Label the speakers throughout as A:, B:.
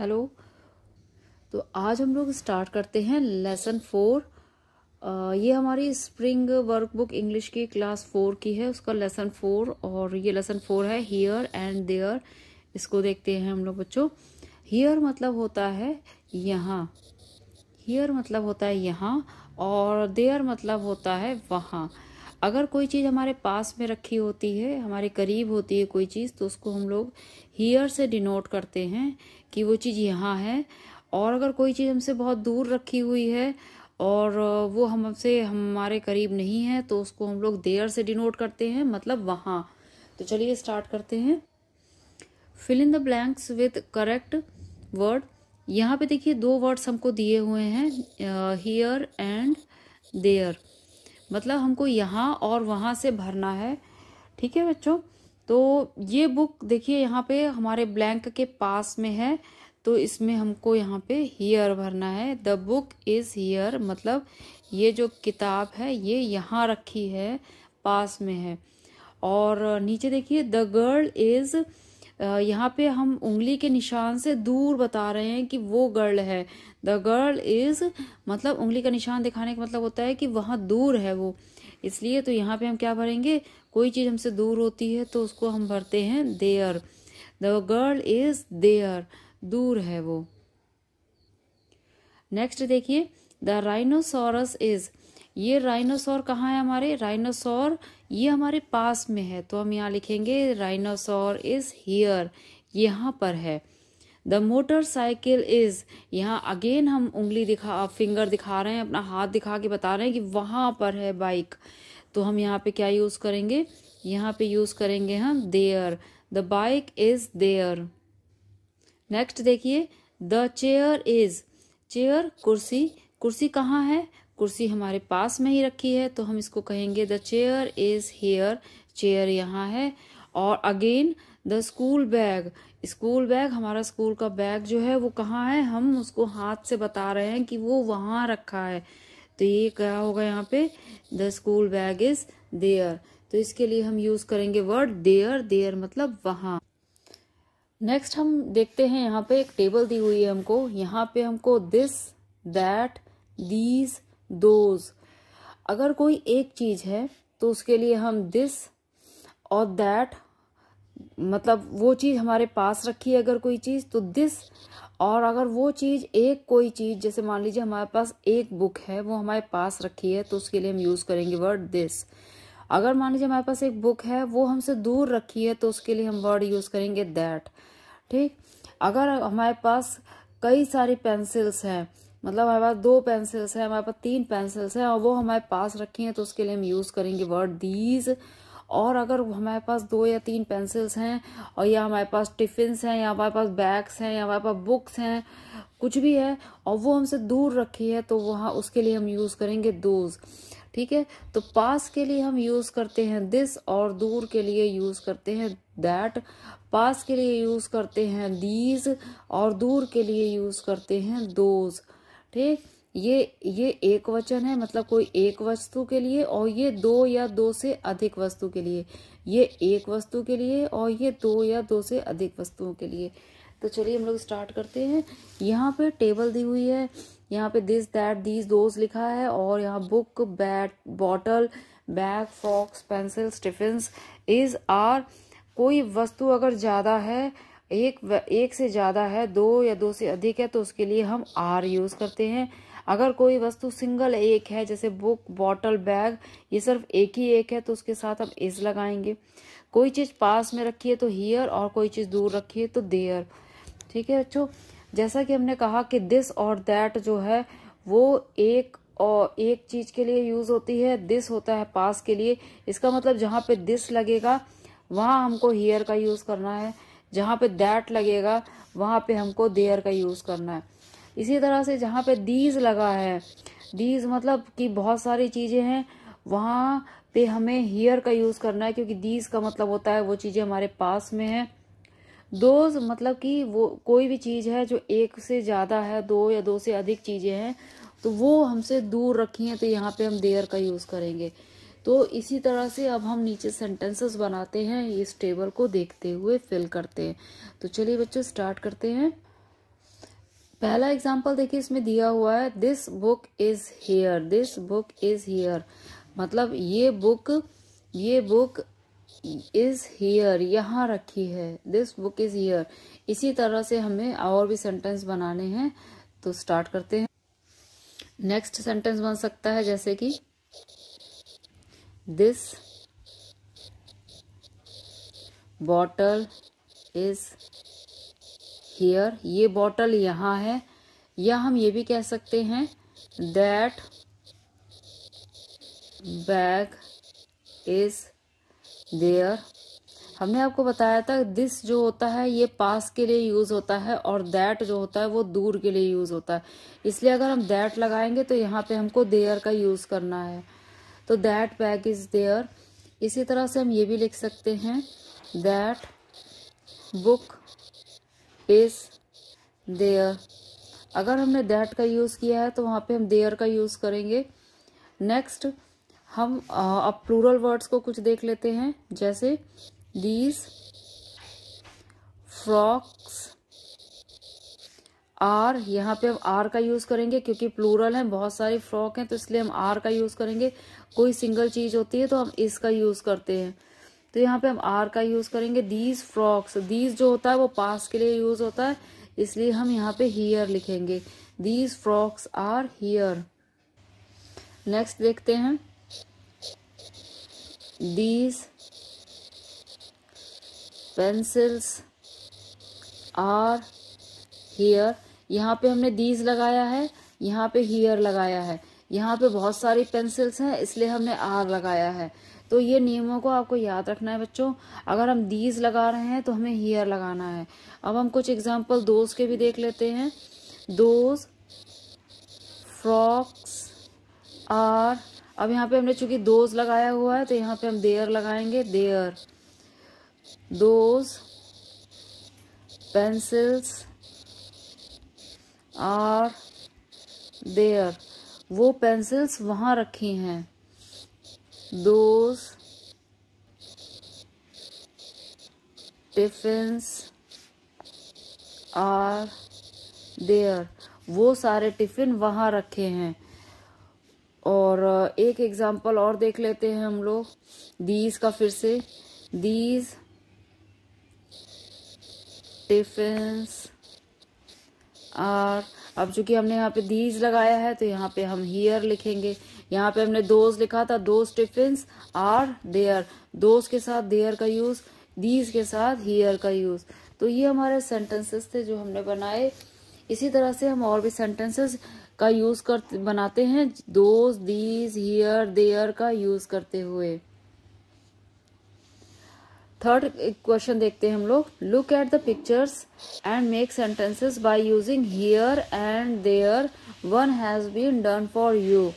A: hello तो आज हम लोग स्टार्ट करते हैं लेसन फोर ये हमारी स्प्रिंग वर्कबुक इंग्लिश की क्लास फोर की है उसका लेसन फोर और ये लेसन फोर है हियर एंड देयर इसको देखते हैं हम लोग बच्चों हियर मतलब होता है यहाँ हियर मतलब होता है यहाँ और देयर मतलब होता है वहाँ अगर कोई चीज़ हमारे पास में रखी होती है हमारे करीब होती है कोई चीज़ तो उसको हम लोग हीयर से डिनोट करते हैं कि वो चीज़ यहाँ है और अगर कोई चीज़ हमसे बहुत दूर रखी हुई है और वो हमसे हमारे करीब नहीं है तो उसको हम लोग देयर से डिनोट करते हैं मतलब वहाँ तो चलिए स्टार्ट करते हैं fill in the blanks with correct word यहाँ पे देखिए दो वर्ड्स हमको दिए हुए हैं हीयर एंड देयर मतलब हमको यहाँ और वहाँ से भरना है ठीक है बच्चों तो ये बुक देखिए यहाँ पे हमारे ब्लैंक के पास में है तो इसमें हमको यहाँ पे हीयर भरना है द बुक इज़ हीयर मतलब ये जो किताब है ये यहाँ रखी है पास में है और नीचे देखिए द गर्ल इज़ यहाँ पे हम उंगली के निशान से दूर बता रहे हैं कि वो गर्ल है द गर्ल इज़ मतलब उंगली का निशान दिखाने का मतलब होता है कि वहाँ दूर है वो इसलिए तो यहाँ पे हम क्या भरेंगे कोई चीज़ हमसे दूर होती है तो उसको हम भरते हैं there the girl is there दूर है वो नेक्स्ट देखिए द राइनोसोरस इज़ ये राइनोसोर कहाँ है हमारे राइनोसोर ये हमारे पास में है तो हम यहाँ लिखेंगे राइनोसोर इज हियर यहाँ पर है द मोटरसाइकिल इज यहाँ अगेन हम उंगली दिखा फिंगर दिखा रहे हैं अपना हाथ दिखा के बता रहे हैं कि वहां पर है बाइक तो हम यहाँ पे क्या यूज़ करेंगे यहाँ पे यूज़ करेंगे हम there the bike is there next देखिए द चेयर इज चेयर कुर्सी कुर्सी कहाँ है कुर्सी हमारे पास में ही रखी है तो हम इसको कहेंगे the chair is here chair यहाँ है और again the school bag school bag हमारा स्कूल का बैग जो है वो कहाँ है हम उसको हाथ से बता रहे हैं कि वो वहाँ रखा है तो ये क्या होगा यहाँ पे the school bag is there तो इसके लिए हम यूज करेंगे वर्ड देयर देयर मतलब वहाँ नेक्स्ट हम देखते हैं यहाँ पे एक टेबल दी हुई है हमको यहाँ पे हमको दिस दैट दीज दोज अगर कोई एक चीज़ है तो उसके लिए हम दिस और दैट मतलब वो चीज़ हमारे पास रखी है अगर कोई चीज़ तो दिस और अगर वो चीज़ एक कोई चीज़ जैसे मान लीजिए हमारे पास एक बुक है वो हमारे पास रखी है तो उसके लिए हम यूज़ करेंगे वर्ड दिस अगर मान लीजिए हमारे पास एक बुक है वो हमसे दूर रखी है तो उसके लिए हम वर्ड यूज़ करेंगे दैट ठीक अगर हमारे पास कई सारी पेंसिल्स हैं मतलब हमारे पास दो पेंसिल्स हैं हमारे पास तीन पेंसिल्स हैं और वो हमारे पास रखी हैं तो उसके लिए हम यूज़ करेंगे वर्ड दीज और अगर हमारे पास दो या तीन पेंसिल्स हैं और या हमारे पास टिफ़िन्स हैं या हमारे पास बैग्स हैं या हमारे पास बुक्स हैं कुछ भी है और वो हमसे दूर रखी है तो वहाँ उसके लिए हम यूज़ करेंगे दोज ठीक है तो पास के लिए हम यूज़ करते हैं दिस और दूर के लिए यूज़ करते हैं दैट पास के लिए यूज़ करते हैं दीज और दूर के लिए यूज़ करते हैं दोज़ ठीक ये ये एक वचन है मतलब कोई एक वस्तु के लिए और ये दो या दो से अधिक वस्तु के लिए ये एक वस्तु के लिए और ये दो या दो से अधिक वस्तुओं के लिए तो चलिए हम लोग स्टार्ट करते हैं यहाँ पे टेबल दी हुई है यहाँ पे दिस दैट दीज दोज लिखा है और यहाँ book bat bottle bag frocks pencil स्टिफिन इज आर कोई वस्तु अगर ज़्यादा है एक एक से ज़्यादा है दो या दो से अधिक है तो उसके लिए हम आर यूज़ करते हैं अगर कोई वस्तु सिंगल एक है जैसे बुक बॉटल बैग ये सिर्फ एक ही एक है तो उसके साथ हम इस लगाएंगे कोई चीज़ पास में रखिए तो हियर और कोई चीज़ दूर रखिए तो देयर ठीक है अच्छो जैसा कि हमने कहा कि दिस और दैट जो है वो एक और एक चीज़ के लिए यूज़ होती है दिस होता है पास के लिए इसका मतलब जहाँ पे दिस लगेगा वहाँ हमको हीयर का यूज़ करना है जहाँ पे दैट लगेगा वहाँ पे हमको देयर का यूज़ करना है इसी तरह से जहाँ पे दीज लगा है दीज मतलब कि बहुत सारी चीज़ें हैं वहाँ पे हमें हियर का यूज़ करना है क्योंकि दीज का मतलब होता है वो चीज़ें हमारे पास में है दोज मतलब कि वो कोई भी चीज़ है जो एक से ज़्यादा है दो या दो से अधिक चीज़ें हैं तो वो हमसे दूर रखी हैं तो यहाँ पे हम देयर का यूज़ करेंगे तो इसी तरह से अब हम नीचे सेंटेंसेस बनाते हैं इस टेबल को देखते हुए फिल करते हैं तो चलिए बच्चों स्टार्ट करते हैं पहला एग्जाम्पल देखिए इसमें दिया हुआ है this book is here this book is here मतलब ये बुक ये बुक इज हेयर यहाँ रखी है दिस बुक इज हेयर इसी तरह से हमें और भी सेंटेंस बनाने हैं तो स्टार्ट करते हैं नेक्स्ट सेंटेंस बन सकता है जैसे कि this bottle is here ये bottle यहाँ है या हम ये भी कह सकते हैं that bag is there हमने आपको बताया था दिस जो होता है ये पास के लिए यूज़ होता है और दैट जो होता है वो दूर के लिए यूज़ होता है इसलिए अगर हम दैट लगाएंगे तो यहाँ पे हमको देयर का यूज़ करना है तो दैट बैग इज़ देयर इसी तरह से हम ये भी लिख सकते हैं दैट बुक इज़ देयर अगर हमने दैट का यूज़ किया है तो वहाँ पे हम देयर का यूज़ करेंगे नेक्स्ट हम अब प्लूरल वर्ड्स को कुछ देख लेते हैं जैसे दीज फ्रॉक्स आर यहाँ पे हम आर का यूज़ करेंगे क्योंकि प्लूरल हैं बहुत सारी फ्रॉक हैं तो इसलिए हम आर का यूज़ करेंगे कोई सिंगल चीज होती है तो हम इसका यूज करते हैं तो यहाँ पे हम आर का यूज करेंगे दीज फ्रॉक्स दीज जो होता है वो पास के लिए यूज होता है इसलिए हम यहाँ पे हियर लिखेंगे these frocks are here next देखते हैं दीज पेंसिल्स आर हियर यहाँ पे हमने दीज लगाया है यहाँ पे हियर लगाया है यहाँ पे बहुत सारी पेंसिल्स हैं इसलिए हमने आर लगाया है तो ये नियमों को आपको याद रखना है बच्चों अगर हम दीज लगा रहे हैं तो हमें हियर लगाना है अब हम कुछ एग्जाम्पल दोज के भी देख लेते हैं दोज फ्रॉक्स आर अब यहाँ पे हमने चूंकि दोज लगाया हुआ है तो यहाँ पे हम देयर लगाएंगे there those pencils are there वो पेंसिल्स वहाँ रखी हैं दोज टिफिन्स आर देयर वो सारे टिफिन वहाँ रखे हैं और एक एग्जाम्पल और देख लेते हैं हम लोग दीज का फिर से दीज टिफिन्स आर अब चूंकि हमने यहाँ पे दीज लगाया है तो यहाँ पे हम हियर लिखेंगे यहाँ पे हमने दोज लिखा था those tiffin are there those के साथ देयर का यूज दीज के साथ हियर का यूज तो ये हमारे सेंटेंसेस थे जो हमने बनाए इसी तरह से हम और भी सेंटेंसेस का यूज कर बनाते हैं दोज दीज हियर देयर का यूज करते हुए थर्ड क्वेश्चन देखते हैं हम लोग look at the pictures and make sentences by using here and there one has been done for you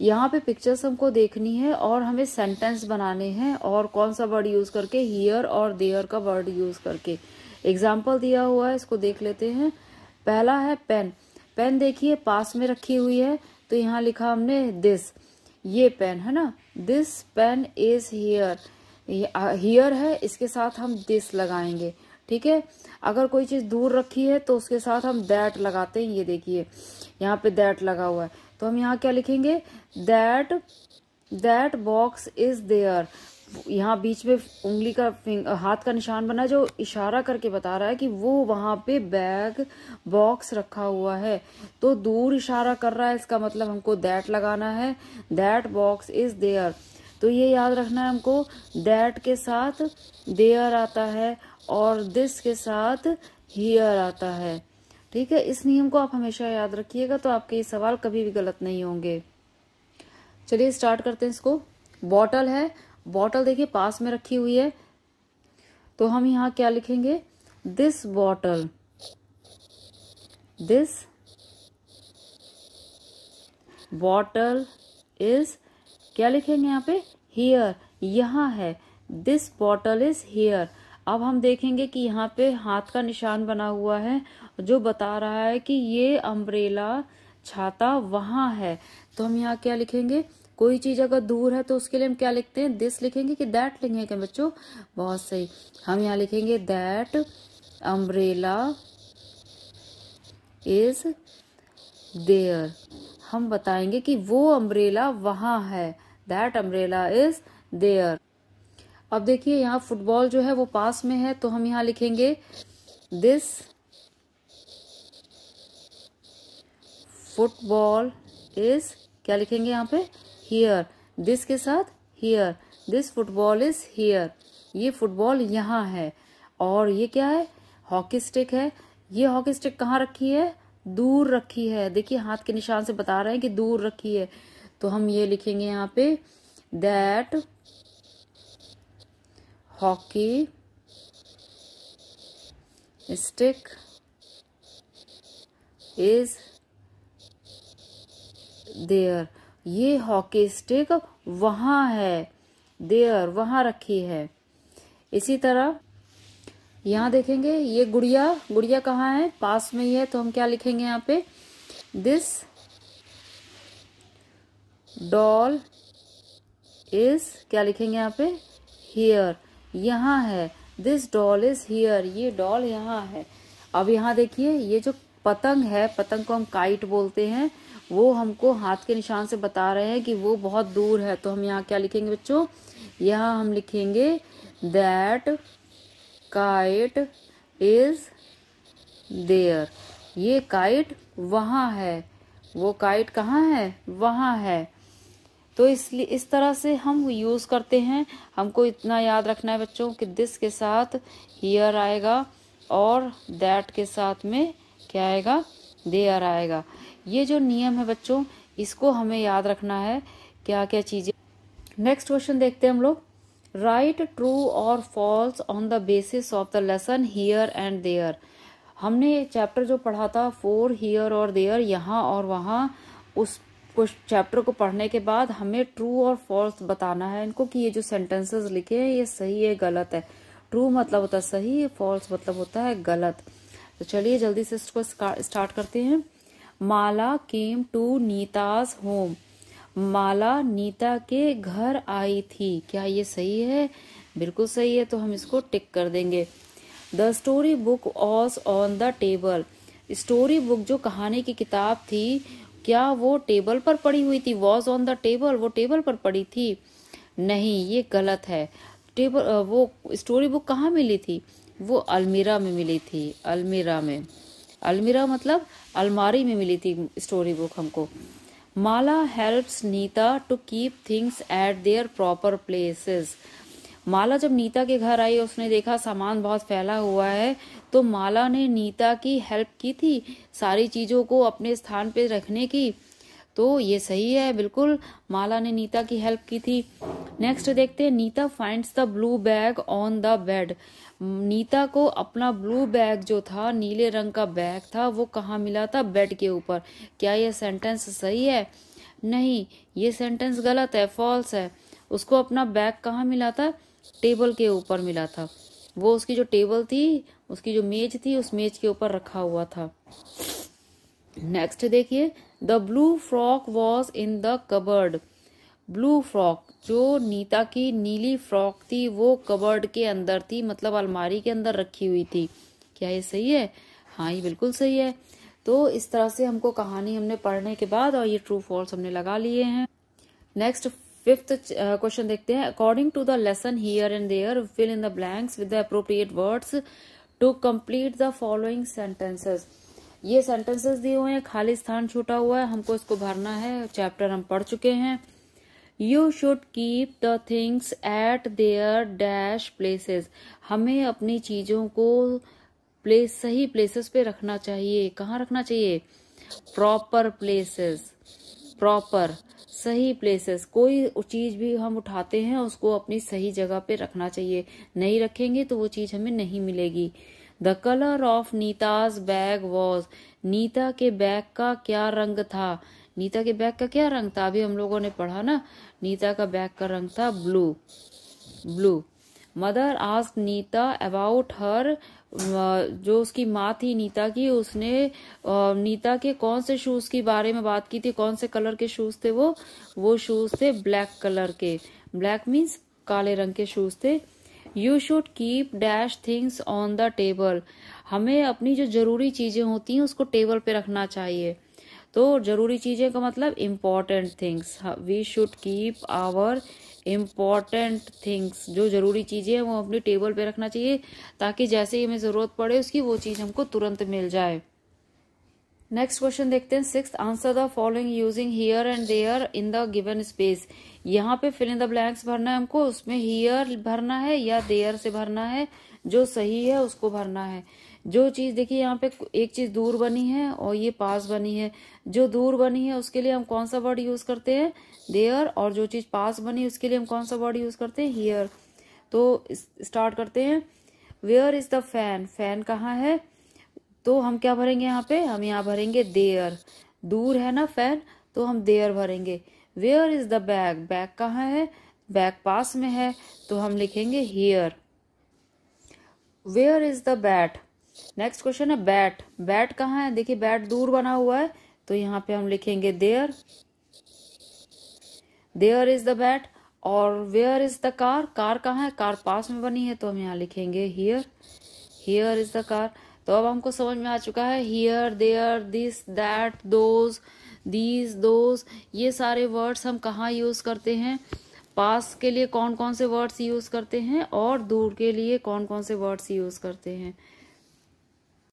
A: यहाँ पे पिक्चर्स हमको देखनी है और हमें सेंटेंस बनाने हैं और कौन सा वर्ड यूज़ करके हियर और देयर का वर्ड यूज़ करके एग्जाम्पल दिया हुआ है इसको देख लेते हैं पहला है पेन पेन देखिए पास में रखी हुई है तो यहाँ लिखा हमने दिस ये पेन है ना this pen is here here है इसके साथ हम दिस लगाएंगे ठीक है अगर कोई चीज़ दूर रखी है तो उसके साथ हम दैट लगाते हैं ये देखिए यहाँ पे दैट लगा हुआ है तो हम यहाँ क्या लिखेंगे that that box is there यहाँ बीच में उंगली का हाथ का निशान बना जो इशारा करके बता रहा है कि वो वहां पे बैग बॉक्स रखा हुआ है तो दूर इशारा कर रहा है इसका मतलब हमको दैट लगाना है दैट बॉक्स इज देयर तो ये याद रखना है हमको दैट के साथ देयर आता है और दिस के साथ हियर आता है ठीक है इस नियम को आप हमेशा याद रखिएगा तो आपके ये सवाल कभी भी गलत नहीं होंगे चलिए स्टार्ट करते हैं इसको बॉटल है बॉटल देखिए पास में रखी हुई है तो हम यहाँ क्या लिखेंगे this bottle this bottle is क्या लिखेंगे यहाँ पे हेयर यहाँ है दिस बॉटल इज हेयर अब हम देखेंगे कि यहाँ पे हाथ का निशान बना हुआ है जो बता रहा है कि ये अम्ब्रेला छाता वहां है तो हम यहाँ क्या लिखेंगे कोई चीज अगर दूर है तो उसके लिए हम क्या लिखते हैं दिस लिखेंगे कि दैट लिखेंगे बच्चों बहुत सही हम यहाँ लिखेंगे दैट अम्ब्रेला इज देयर हम बताएंगे कि वो अम्ब्रेला वहां है दैट अम्ब्रेला इज देयर अब देखिए यहाँ फुटबॉल जो है वो पास में है तो हम यहाँ लिखेंगे दिस फुटबॉल इज क्या लिखेंगे यहाँ पे हियर दिस के साथ here this football is here ये फुटबॉल यहाँ है और ये क्या है हॉकी स्टिक है ये हॉकी स्टिक कहाँ रखी है दूर रखी है देखिए हाथ के निशान से बता रहे हैं कि दूर रखी है तो हम ये लिखेंगे यहाँ पे that hockey stick is there ये हॉकी स्टिक वहां है देयर वहां रखी है इसी तरह यहां देखेंगे ये गुड़िया गुड़िया कहाँ है पास में ही है तो हम क्या लिखेंगे यहाँ पे दिस डॉल इज क्या लिखेंगे यहाँ पे हेयर यहाँ है दिस डॉल इज हेयर ये डॉल यहाँ है अब यहाँ देखिए ये जो पतंग है पतंग को हम काइट बोलते हैं वो हमको हाथ के निशान से बता रहे हैं कि वो बहुत दूर है तो हम यहाँ क्या लिखेंगे बच्चों यहाँ हम लिखेंगे दैट काइट इज देयर ये काइट वहाँ है वो काइट कहाँ है वहाँ है तो इसलिए इस तरह से हम यूज़ करते हैं हमको इतना याद रखना है बच्चों कि दिस के साथ हीयर आएगा और दैट के साथ में क्या आएगा देयर आएगा ये जो नियम है बच्चों इसको हमें याद रखना है क्या क्या चीज़ें नेक्स्ट क्वेश्चन देखते हैं हम लोग राइट ट्रू और false on the basis of the lesson here and there हमने चैप्टर जो पढ़ा था फोर हियर और देयर यहाँ और वहाँ उस कुछ चैप्टर को पढ़ने के बाद हमें ट्रू और फॉल्स बताना है इनको कि ये जो सेंटेंसेस लिखे हैं ये सही है गलत है ट्रू मतलब होता है सही फॉल्स मतलब होता है गलत तो चलिए जल्दी से इसको स्टार्ट करते हैं Mala came to Neeta's home Mala Neeta के घर आई थी क्या ये सही है बिल्कुल सही है तो हम इसको टिक कर देंगे the story book was on the table story book जो कहानी की किताब थी क्या वो टेबल पर पड़ी हुई थी वॉज ऑन द टेबल वो टेबल पर पड़ी थी नहीं ये गलत है टेबल वो स्टोरी बुक कहाँ मिली थी वो अलमीरा में मिली थी अलमीरा में अलमीरा मतलब अलमारी में मिली थी स्टोरी बुक हमको Mala helps Neeta to keep things at their proper places Mala जब नीता के घर आई उसने देखा सामान बहुत फैला हुआ है तो माला ने नीता की हेल्प की थी सारी चीज़ों को अपने स्थान पे रखने की तो ये सही है बिल्कुल माला ने नीता की हेल्प की थी नेक्स्ट देखते हैं Neeta finds the blue bag on the bed Neeta को अपना ब्लू बैग जो था नीले रंग का बैग था वो कहाँ मिला था बेड के ऊपर क्या यह सेंटेंस सही है नहीं ये सेंटेंस गलत है फॉल्स है उसको अपना बैग कहाँ मिला था टेबल के ऊपर मिला था वो उसकी जो टेबल थी उसकी जो मेज थी उस मेज के ऊपर रखा हुआ था नेक्स्ट देखिए the blue frock was in the cupboard blue frock जो नीता की नीली फ्रॉक थी वो कबर्ड के अंदर थी मतलब अलमारी के अंदर रखी हुई थी क्या ये सही है हाँ ये बिल्कुल सही है तो इस तरह से हमको कहानी हमने पढ़ने के बाद और ये ट्रू फॉल्स हमने लगा लिए हैं नेक्स्ट फिफ्थ क्वेश्चन uh, देखते हैं according to the lesson here and there fill in the blanks with the appropriate words to complete the following sentences ये सेंटेंसेस दिए हुए हैं खाली स्थान छूटा हुआ है हमको इसको भरना है चैप्टर हम पढ़ चुके हैं you should keep the things at their dash places हमें अपनी चीजों को प्लेस सही प्लेसेस पे रखना चाहिए कहाँ रखना चाहिए प्रॉपर प्लेसेस प्रॉपर सही प्लेसेस कोई चीज़ भी हम उठाते हैं उसको अपनी सही जगह पे रखना चाहिए नहीं रखेंगे तो वो चीज़ हमें नहीं मिलेगी the colour of Neeta's bag was Neeta के बैग का क्या रंग था नीता के बैग का क्या रंग था अभी हम लोगों ने पढ़ा ना नीता का बैग का रंग था blue blue mother ask Neeta about her जो उसकी माँ थी नीता की उसने नीता के कौन से शूज़ के बारे में बात की थी कौन से कलर के शूज़ थे वो वो शूज़ थे ब्लैक कलर के ब्लैक मीन्स काले रंग के शूज़ थे you should keep dash things on the table हमें अपनी जो जरूरी चीज़ें होती हैं उसको टेबल पे रखना चाहिए तो ज़रूरी चीज़ें का मतलब important things we should keep our important things जो ज़रूरी चीज़ें हैं वो अपनी टेबल पे रखना चाहिए ताकि जैसे ही हमें ज़रूरत पड़े उसकी वो चीज़ हमको तुरंत मिल जाए नेक्स्ट क्वेश्चन देखते हैं six answer the following using here and there in the given space यहाँ पे फिल इन द ब्लैंक्स भरना है हमको उसमें हियर भरना है या देयर से भरना है जो सही है उसको भरना है जो चीज़ देखिए यहाँ पे एक चीज़ दूर बनी है और ये पास बनी है जो दूर बनी है उसके लिए हम कौन सा वर्ड यूज़ करते हैं देयर और जो चीज़ पास बनी उसके लिए हम कौन सा वर्ड यूज़ करते हैं हियर तो स्टार्ट करते हैं where is the fan fan कहाँ है तो हम क्या भरेंगे यहाँ पे हम यहाँ भरेंगे देयर दूर है ना फैन तो हम देयर भरेंगे where is the bag bag कहाँ है बैग पास में है तो हम लिखेंगे here where is the bat next question है बैट बैट कहाँ है देखिए बैट दूर बना हुआ है तो यहाँ पे हम लिखेंगे there there is the bat और where is the car car कहाँ है कार पास में बनी है तो हम यहाँ लिखेंगे here here is the car तो अब हमको समझ में आ चुका है here there this that those these those ये सारे वर्ड्स हम कहाँ यूज करते हैं पास के लिए कौन कौन से वर्ड्स यूज़ करते हैं और दूर के लिए कौन कौन से वर्ड्स यूज़ करते हैं